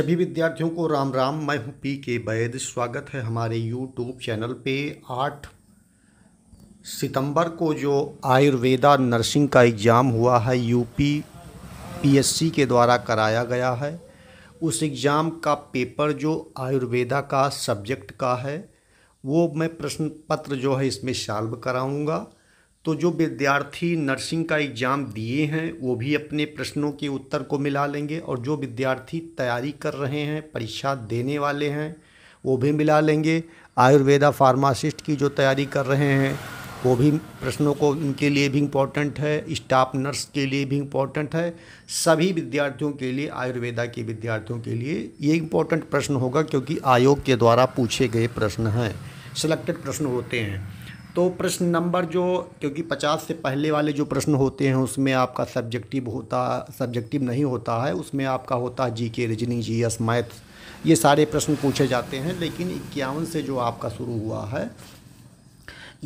सभी विद्यार्थियों को राम राम मैं हूँ पी के वैद स्वागत है हमारे यूट्यूब चैनल पे आठ सितंबर को जो आयुर्वेदा नर्सिंग का एग्ज़ाम हुआ है यूपी पीएससी के द्वारा कराया गया है उस एग्ज़ाम का पेपर जो आयुर्वेदा का सब्जेक्ट का है वो मैं प्रश्न पत्र जो है इसमें शाल्व कराऊँगा तो जो विद्यार्थी नर्सिंग का एग्ज़ाम दिए हैं वो भी अपने प्रश्नों के उत्तर को मिला लेंगे और जो विद्यार्थी तैयारी कर रहे हैं परीक्षा देने वाले हैं वो भी मिला लेंगे आयुर्वेदा फार्मासिस्ट की जो तैयारी कर रहे हैं वो भी प्रश्नों को उनके लिए भी इम्पोर्टेंट है स्टाफ नर्स के लिए भी इम्पोर्टेंट है सभी विद्यार्थियों के लिए आयुर्वेदा के विद्यार्थियों के लिए ये इम्पोर्टेंट प्रश्न होगा क्योंकि आयोग के द्वारा पूछे गए प्रश्न हैं सिलेक्टेड प्रश्न होते हैं तो प्रश्न नंबर जो क्योंकि पचास से पहले वाले जो प्रश्न होते हैं उसमें आपका सब्जेक्टिव होता सब्जेक्टिव नहीं होता है उसमें आपका होता है जी के रीजनिंग जी एस मैथ ये सारे प्रश्न पूछे जाते हैं लेकिन इक्यावन से जो आपका शुरू हुआ है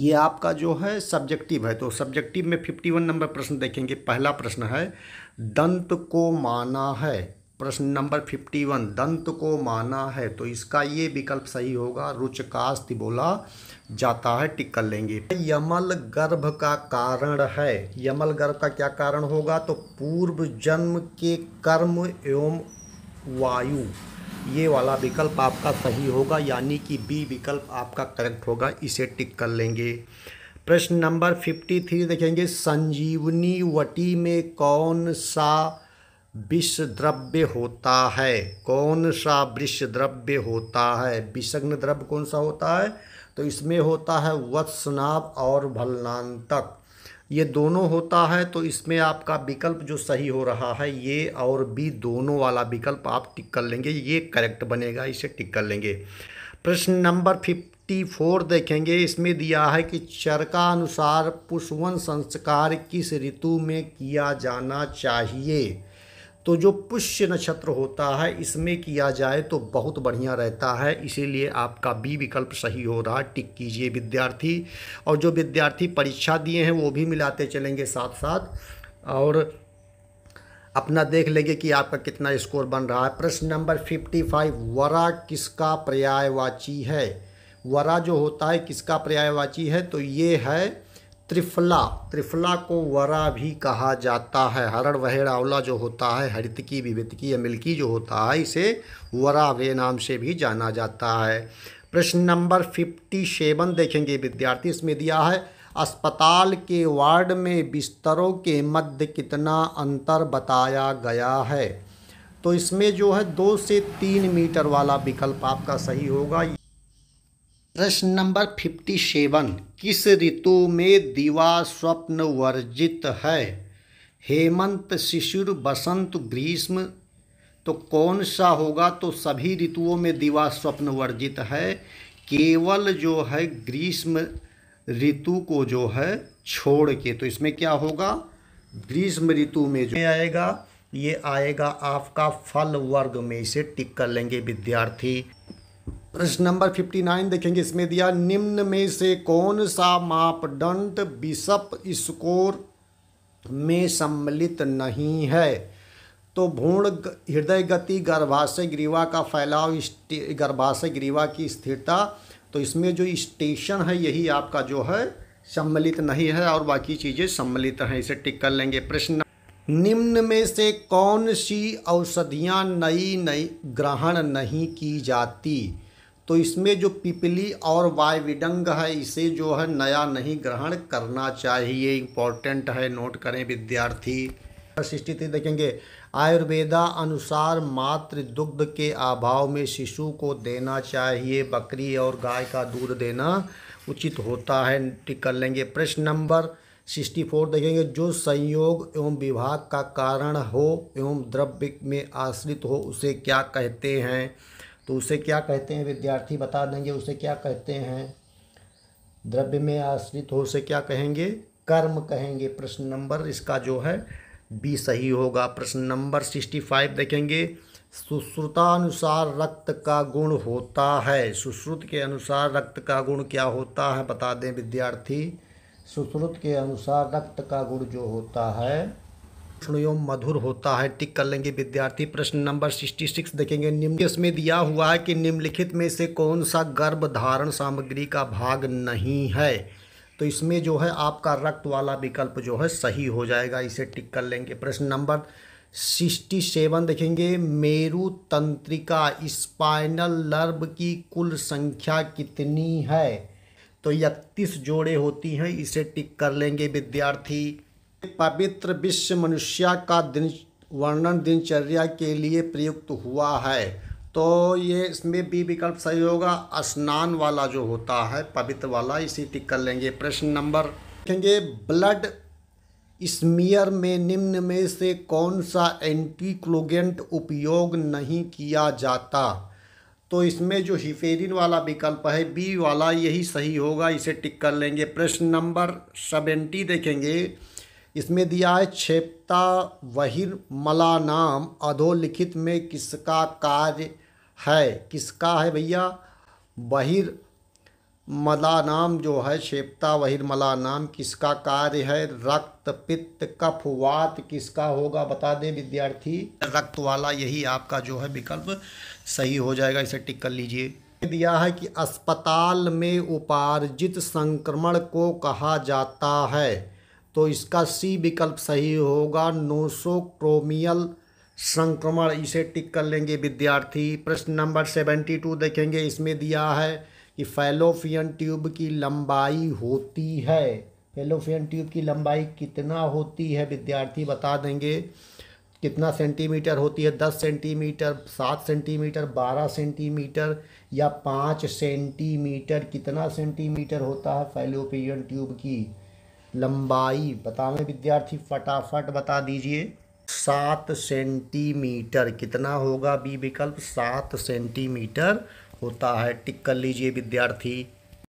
ये आपका जो है सब्जेक्टिव है तो सब्जेक्टिव में फिफ्टी वन नंबर प्रश्न देखेंगे पहला प्रश्न है दंत को माना है प्रश्न नंबर फिफ्टी वन दंत को माना है तो इसका ये विकल्प सही होगा रुचकास्त बोला जाता है टिक कर लेंगे यमल गर्भ का कारण है यमल गर्भ का क्या कारण होगा तो पूर्व जन्म के कर्म एवं वायु ये वाला विकल्प आपका सही होगा यानी कि बी विकल्प आपका करेक्ट होगा इसे टिक कर लेंगे प्रश्न नंबर फिफ्टी थ्री देखेंगे संजीवनी वटी में कौन सा विष द्रव्य होता है कौन सा वृक्ष द्रव्य होता है विषग्न द्रव्य कौन सा होता है तो इसमें होता है वत्सनाभ और भलनांतक ये दोनों होता है तो इसमें आपका विकल्प जो सही हो रहा है ये और बी दोनों वाला विकल्प आप टिक कर लेंगे ये करेक्ट बनेगा इसे टिक कर लेंगे प्रश्न नंबर फिफ्टी फोर देखेंगे इसमें दिया है कि चरका अनुसार पुष्वन संस्कार किस ऋतु में किया जाना चाहिए तो जो पुष्य नक्षत्र होता है इसमें किया जाए तो बहुत बढ़िया रहता है इसीलिए आपका बी विकल्प सही हो रहा है टिक कीजिए विद्यार्थी और जो विद्यार्थी परीक्षा दिए हैं वो भी मिलाते चलेंगे साथ साथ और अपना देख लेंगे कि आपका कितना स्कोर बन रहा है प्रश्न नंबर फिफ्टी फाइव वरा किसका पर्यायवाची है वरा जो होता है किसका पर्यायवाची है तो ये है त्रिफला त्रिफला को वरा भी कहा जाता है हरण वहेड़ावला जो होता है हरितकी विभित या मिल्की जो होता है इसे वरा वे नाम से भी जाना जाता है प्रश्न नंबर फिफ्टी सेवन देखेंगे विद्यार्थी इसमें दिया है अस्पताल के वार्ड में बिस्तरों के मध्य कितना अंतर बताया गया है तो इसमें जो है दो से तीन मीटर वाला विकल्प आपका सही होगा प्रश्न नंबर फिफ्टी सेवन किस ऋतु में दीवा स्वप्न वर्जित है हेमंत शिशुर बसंत ग्रीष्म तो कौन सा होगा तो सभी ऋतुओं में दीवा स्वप्न वर्जित है केवल जो है ग्रीष्म ऋतु को जो है छोड़ के तो इसमें क्या होगा ग्रीष्म ऋतु में जो आएगा ये आएगा आपका फल वर्ग में इसे टिक कर लेंगे विद्यार्थी प्रश्न नंबर 59 देखेंगे इसमें दिया निम्न में से कौन सा मापदंड बिशप स्कोर में सम्मिलित नहीं है तो भूण हृदय गति गर्भाशय ग्रीवा का फैलाव गर्भाशय ग्रीवा की स्थिरता तो इसमें जो स्टेशन है यही आपका जो है सम्मिलित नहीं है और बाकी चीज़ें सम्मिलित हैं इसे टिक कर लेंगे प्रश्न निम्न में से कौन सी औषधियाँ नई नई ग्रहण नहीं की जाती तो इसमें जो पिपली और वायविडंग है इसे जो है नया नहीं ग्रहण करना चाहिए इम्पोर्टेंट है नोट करें विद्यार्थी स्थिति देखेंगे आयुर्वेदा अनुसार मात्र दुग्ध के अभाव में शिशु को देना चाहिए बकरी और गाय का दूध देना उचित होता है टिक कर लेंगे प्रश्न नंबर सिक्सटी फोर देखेंगे जो संयोग एवं विभाग का कारण हो एवं द्रव्य में आश्रित हो उसे क्या कहते हैं तो उसे क्या कहते हैं विद्यार्थी बता देंगे उसे क्या कहते हैं द्रव्य में आश्रित हो उसे क्या कहेंगे कर्म कहेंगे प्रश्न नंबर इसका जो है बी सही होगा प्रश्न नंबर सिक्सटी फाइव देखेंगे सुश्रुतानुसार रक्त का गुण होता है सुश्रुत के अनुसार रक्त का गुण क्या होता है बता दें विद्यार्थी सुश्रुत के अनुसार रक्त का गुण जो होता है तीक्ष्ण एवं मधुर होता है टिक कर लेंगे विद्यार्थी प्रश्न नंबर सिक्सटी सिक्स देखेंगे निम्न इसमें दिया हुआ है कि निम्नलिखित में से कौन सा गर्भधारण सामग्री का भाग नहीं है तो इसमें जो है आपका रक्त वाला विकल्प जो है सही हो जाएगा इसे टिक कर लेंगे प्रश्न नंबर सिक्सटी सेवन देखेंगे मेरु तंत्रिका स्पाइनल नर्व की कुल संख्या कितनी है तो इकतीस जोड़े होती हैं इसे टिक कर लेंगे विद्यार्थी पवित्र विश्व मनुष्य का दिन वर्णन दिनचर्या के लिए प्रयुक्त हुआ है तो ये इसमें भी विकल्प सही होगा स्नान वाला जो होता है पवित्र वाला इसी टिक कर लेंगे प्रश्न नंबर देखेंगे ब्लड स्मियर में निम्न में से कौन सा एंटीक्लोगेंट उपयोग नहीं किया जाता तो इसमें जो हिफेरिन वाला विकल्प है बी वाला यही सही होगा इसे टिक कर लेंगे प्रश्न नंबर सेवेंटी देखेंगे इसमें दिया है क्षेपता मला नाम अधोलिखित में किसका कार्य है किसका है भैया बहिर मला नाम जो है शेपता मला नाम किसका कार्य है रक्त पित्त कफ वात किसका होगा बता दें विद्यार्थी रक्त वाला यही आपका जो है विकल्प सही हो जाएगा इसे टिक कर लीजिए दिया है कि अस्पताल में उपार्जित संक्रमण को कहा जाता है तो इसका सी विकल्प सही होगा नोसोक्रोमियल संक्रमण इसे टिक कर लेंगे विद्यार्थी प्रश्न नंबर सेवेंटी टू देखेंगे इसमें दिया है कि फैलोफियन ट्यूब की लंबाई होती है फैलोफियन ट्यूब की लंबाई कितना होती है विद्यार्थी बता देंगे कितना सेंटीमीटर होती है दस सेंटीमीटर सात सेंटीमीटर बारह सेंटीमीटर या पाँच सेंटीमीटर कितना सेंटीमीटर होता है फैलोफियन ट्यूब की लंबाई बतावें विद्यार्थी फटाफट बता दीजिए सात सेंटीमीटर कितना होगा बी विकल्प सात सेंटीमीटर होता है टिक कर लीजिए विद्यार्थी